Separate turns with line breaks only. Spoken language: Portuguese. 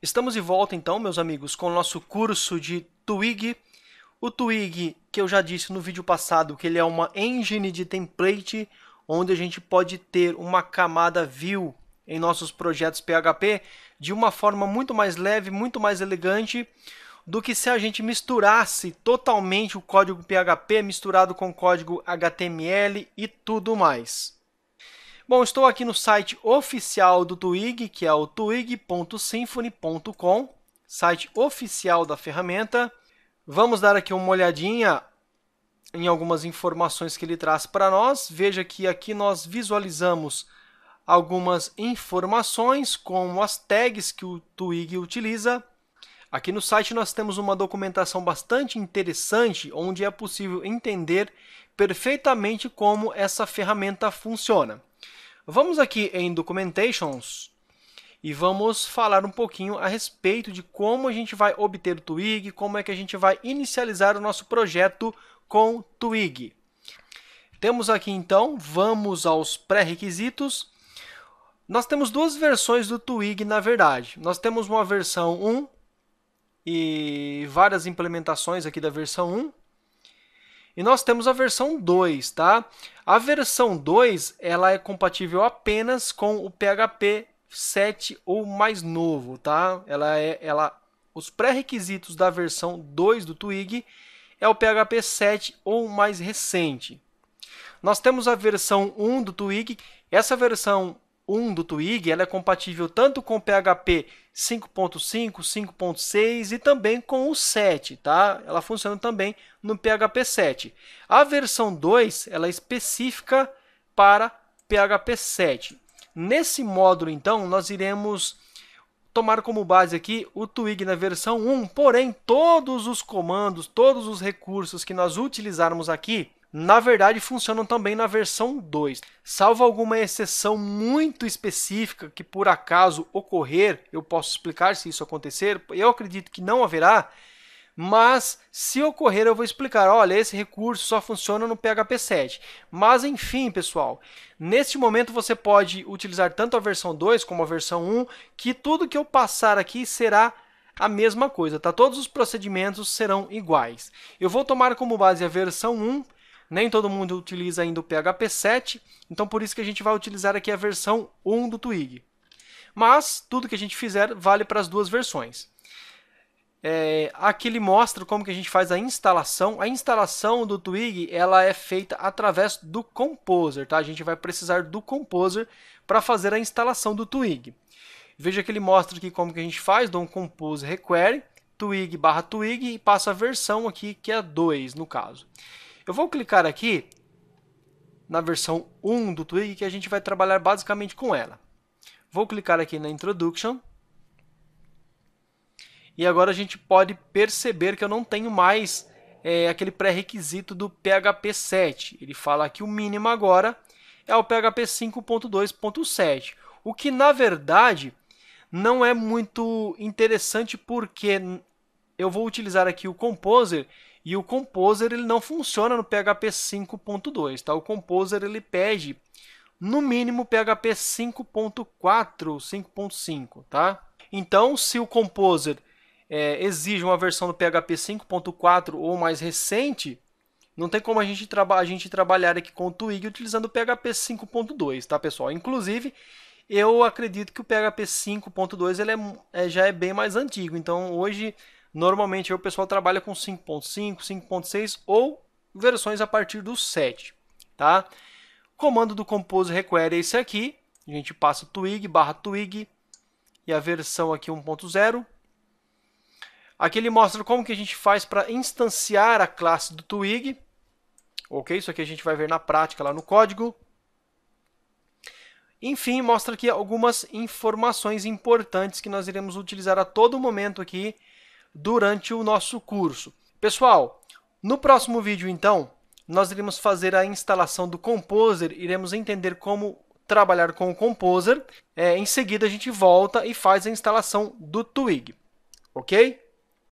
Estamos de volta então, meus amigos, com o nosso curso de Twig. O Twig, que eu já disse no vídeo passado, que ele é uma engine de template, onde a gente pode ter uma camada view em nossos projetos PHP de uma forma muito mais leve, muito mais elegante do que se a gente misturasse totalmente o código PHP misturado com código HTML e tudo mais. Bom, estou aqui no site oficial do Twig, que é o twig.symfony.com, site oficial da ferramenta. Vamos dar aqui uma olhadinha em algumas informações que ele traz para nós. Veja que aqui nós visualizamos algumas informações, como as tags que o Twig utiliza. Aqui no site nós temos uma documentação bastante interessante, onde é possível entender perfeitamente como essa ferramenta funciona. Vamos aqui em Documentations e vamos falar um pouquinho a respeito de como a gente vai obter o Twig, como é que a gente vai inicializar o nosso projeto com Twig. Temos aqui então, vamos aos pré-requisitos. Nós temos duas versões do Twig, na verdade. Nós temos uma versão 1 e várias implementações aqui da versão 1. E nós temos a versão 2, tá? A versão 2, ela é compatível apenas com o PHP 7 ou mais novo, tá? Ela é ela os pré-requisitos da versão 2 do Twig é o PHP 7 ou mais recente. Nós temos a versão 1 do Twig. Essa versão 1 do Twig, ela é compatível tanto com PHP 5.5, 5.6 e também com o 7, tá? Ela funciona também no PHP 7. A versão 2, ela é específica para PHP 7. Nesse módulo, então, nós iremos tomar como base aqui o Twig na versão 1, porém todos os comandos, todos os recursos que nós utilizarmos aqui na verdade funcionam também na versão 2. Salvo alguma exceção muito específica que por acaso ocorrer, eu posso explicar se isso acontecer, eu acredito que não haverá, mas se ocorrer eu vou explicar, olha, esse recurso só funciona no PHP 7. Mas enfim, pessoal, neste momento você pode utilizar tanto a versão 2 como a versão 1, que tudo que eu passar aqui será a mesma coisa, tá? Todos os procedimentos serão iguais. Eu vou tomar como base a versão 1 nem todo mundo utiliza ainda o PHP 7, então por isso que a gente vai utilizar aqui a versão 1 do Twig. Mas tudo que a gente fizer vale para as duas versões. É, aqui ele mostra como que a gente faz a instalação. A instalação do Twig ela é feita através do Composer. Tá? A gente vai precisar do Composer para fazer a instalação do Twig. Veja que ele mostra aqui como que a gente faz, dou um Compose Require, Twig barra Twig e passo a versão aqui, que é 2 no caso. Eu vou clicar aqui na versão 1 do Twig, que a gente vai trabalhar basicamente com ela. Vou clicar aqui na Introduction. E agora a gente pode perceber que eu não tenho mais é, aquele pré-requisito do PHP 7. Ele fala que o mínimo agora é o PHP 5.2.7. O que, na verdade, não é muito interessante porque eu vou utilizar aqui o Composer e o Composer ele não funciona no PHP 5.2, tá? O Composer ele pede no mínimo PHP 5.4 ou 5.5, tá? Então, se o Composer é, exige uma versão do PHP 5.4 ou mais recente, não tem como a gente, a gente trabalhar aqui com o Twig utilizando o PHP 5.2, tá, pessoal? Inclusive, eu acredito que o PHP 5.2 ele é, é, já é bem mais antigo. Então, hoje Normalmente o pessoal trabalha com 5.5, 5.6 ou versões a partir do 7, tá? Comando do compose require é esse aqui. A gente passa twig barra twig e a versão aqui 1.0. Aqui ele mostra como que a gente faz para instanciar a classe do twig. Ok, isso aqui a gente vai ver na prática lá no código. Enfim, mostra aqui algumas informações importantes que nós iremos utilizar a todo momento aqui durante o nosso curso. Pessoal, no próximo vídeo, então, nós iremos fazer a instalação do Composer, iremos entender como trabalhar com o Composer. É, em seguida, a gente volta e faz a instalação do Twig, ok?